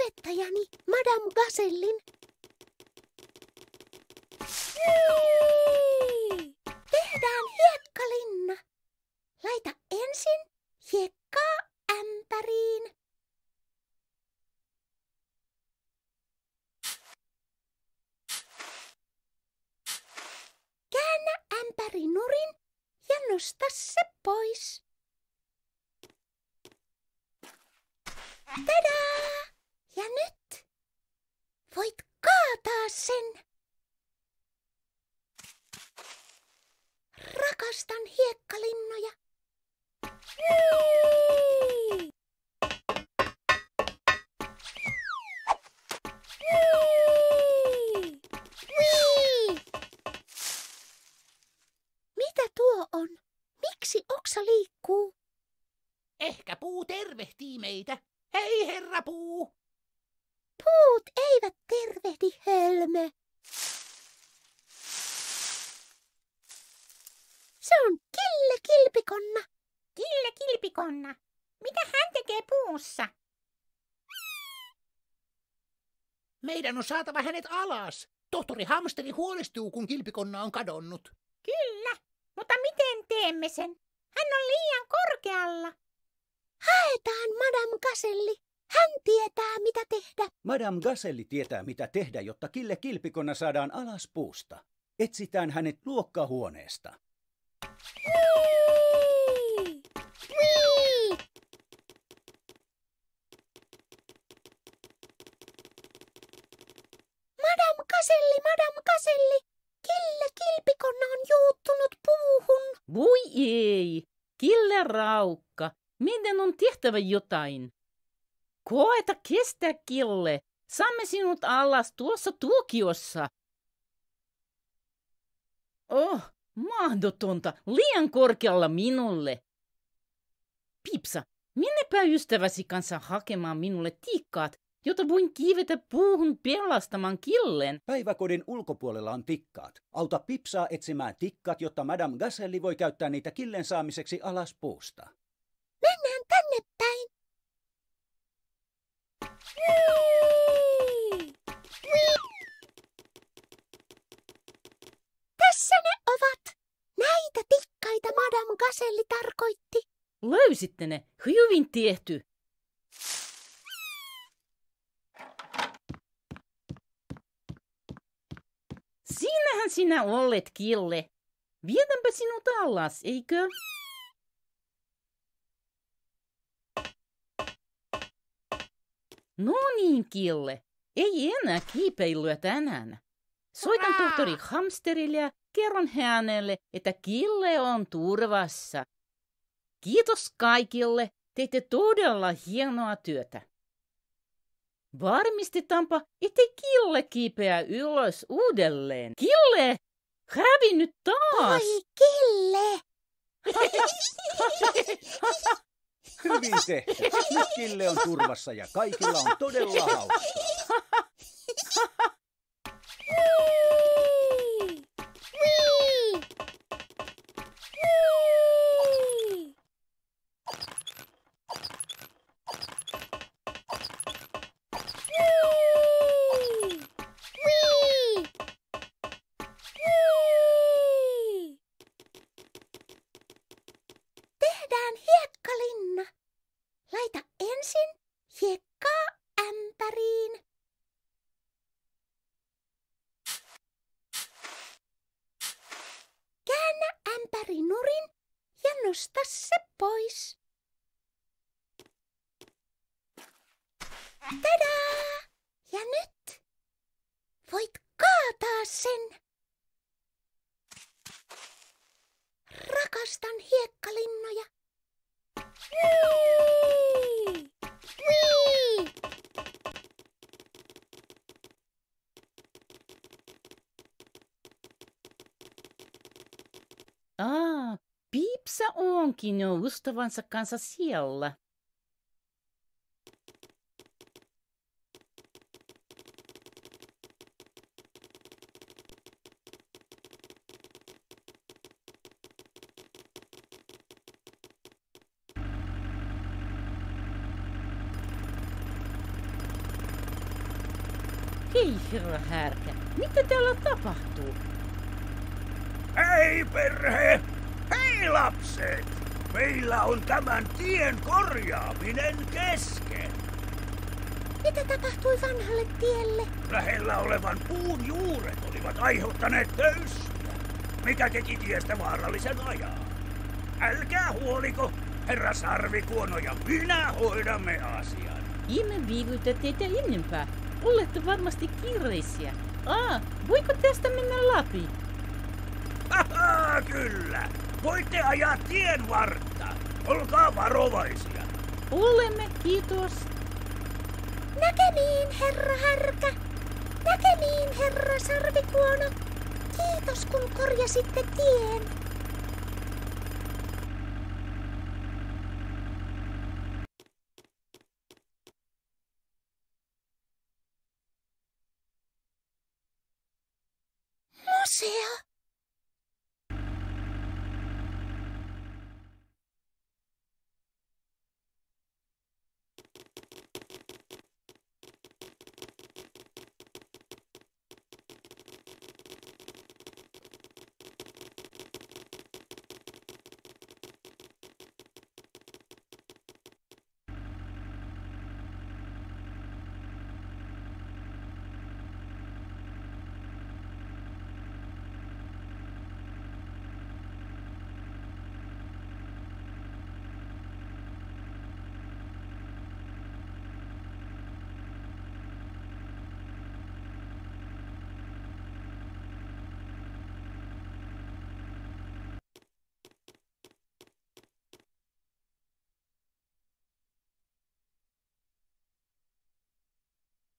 opettajani, Madame Gasellin. Tehdään hiekkalinna. Laita ensin hiekkaa ämpäriin. Käännä ämpäri nurin ja nosta se pois. Tadaa! Ja nyt voit kaataa sen. Rakastan hiekkalinnoja. Mitä tuo on? Miksi oksa liikkuu? Ehkä puu tervehtii meitä. Hei herra puu! Muut eivät tervehdi, Helme. Se on Kille Kilpikonna. Kille Kilpikonna. Mitä hän tekee puussa? Meidän on saatava hänet alas. Tohtori Hamsteri huolestuu, kun kilpikonna on kadonnut. Kyllä, mutta miten teemme sen? Hän on liian korkealla. Haetaan Madame Kaselli. Hän tietää, mitä tehdä. Madame Gaselli tietää, mitä tehdä, jotta Kille Kilpikonna saadaan alas puusta. Etsitään hänet luokkahuoneesta. Madame Gaselli, Madame Gaselli, Kille Kilpikonna on juuttunut puuhun. Voi ei, Kille Raukka, meidän on tehtävä jotain. Koeta kestää, Kille. Saamme sinut alas tuossa tuokiossa. Oh, mahdotonta. Liian korkealla minulle. Pipsa, minnepä ystäväsi kanssa hakemaan minulle tikkaat, jota voin kiivetä puuhun pelastamaan killen. Päiväkodin ulkopuolella on tikkaat. Auta Pipsaa etsimään tikkaat, jotta Madame Gaselli voi käyttää niitä killen saamiseksi alas puusta. Mennään tänne päin. Olisitte ne hyvin tietty. Siinähän sinä olet, Kille. Vietänpä sinut alas, eikö? No niin, Kille. Ei enää kiipeilyä tänään. Soitan tohtori Hamsterille ja kerron hänelle, että Kille on turvassa. Kiitos kaikille, teitte todella hienoa työtä. Varmistetaanpa, ettei Kille kiipeä ylös uudelleen. Kille! Hävi nyt taas! Oi, Kille! Hyvin tehty. Nyt Kille on turvassa ja kaikilla on todella hauskaa. ensin hiekkaa ämpäriin. Käännä ämpäri nurin ja nosta se pois. Tadaa! Ja nyt voit kaataa sen. onkin jo ystävänsä kanssa siellä. Hei, herra härkä. Mitä täällä tapahtuu? Hei, perhe! Hei, lapset! Meillä on tämän tien korjaaminen kesken. Mitä tapahtui vanhalle tielle? Lähellä olevan puun juuret olivat aiheuttaneet töyssyä, mikä teki tiestä vaarallisen ajaa. Älkää huoliko, herra Sarvikuono ja minä hoidamme asian. Emme viivytä teitä enempää. Olette varmasti kiireisiä. Aa, voiko tästä mennä läpi? Ahaa, kyllä. Voitte ajaa tien vartta. Olkaa varovaisia. Olemme, kiitos. Näkemiin, herra härkä. Näkemiin, herra sarvikuono. Kiitos, kun korjasitte tien.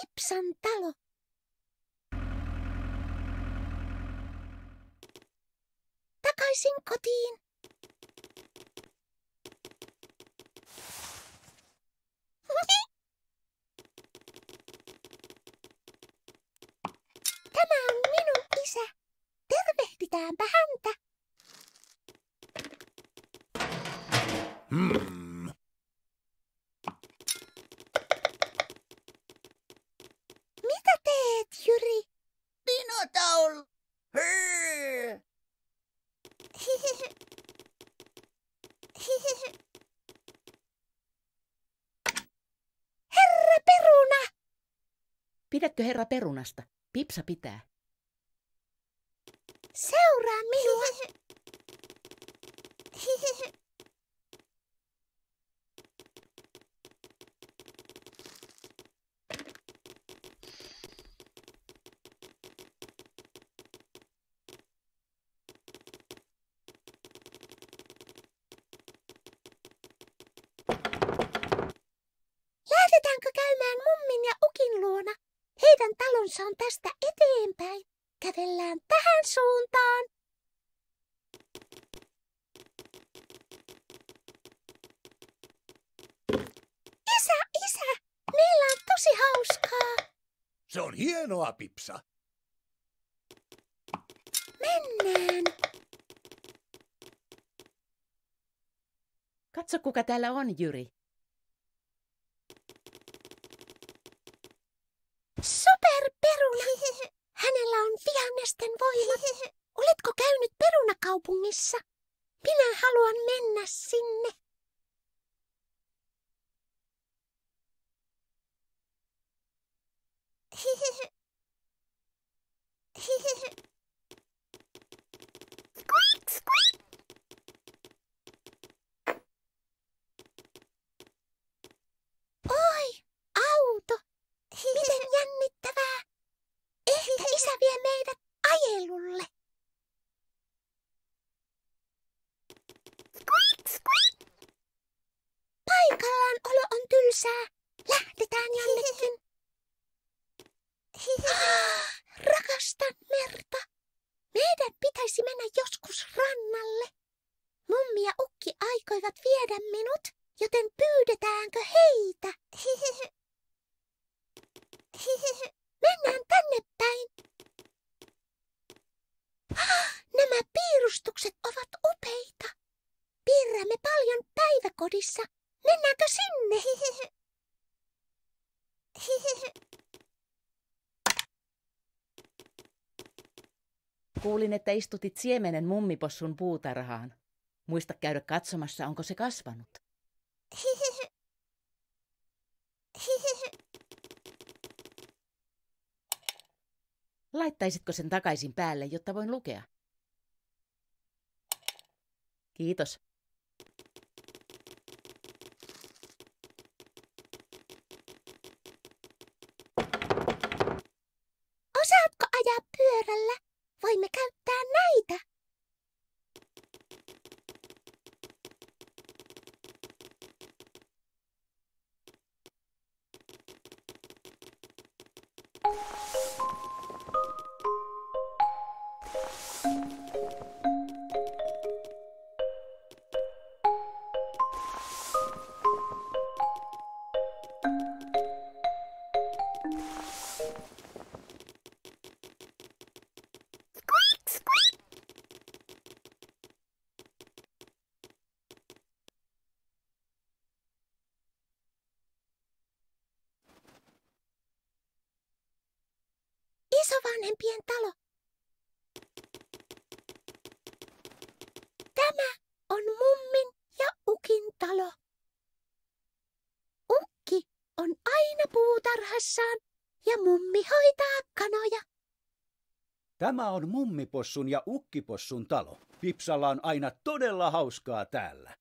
Pipsan talo. Takaisin kotiin. Tämä on minun isä. Tervehditäänpä häntä. Hmm. Pidätkö herra perunasta? Pipsa pitää. Seuraa minua. heidän talonsa on tästä eteenpäin. Kävellään tähän suuntaan. Isä, isä, meillä on tosi hauskaa. Se on hienoa, Pipsa. Mennään. Katso, kuka täällä on, Jyri. kaupungissa. Minä haluan mennä sinne. Hehehe. Hehehe. pitäisi mennä joskus rannalle. Mummi ja ukki aikoivat viedä minut, joten pyydetäänkö heitä? Mennään tänne päin. Ah, nämä piirustukset ovat upeita. Piirrämme paljon päiväkodissa. Mennäänkö sinne? Kuulin, että istutit siemenen mummipossun puutarhaan. Muista käydä katsomassa, onko se kasvanut. Laittaisitko sen takaisin päälle, jotta voin lukea? Kiitos. you vanhempien talo. Tämä on mummin ja ukin talo. Ukki on aina puutarhassaan ja mummi hoitaa kanoja. Tämä on mummipossun ja ukkipossun talo. Pipsalla on aina todella hauskaa täällä.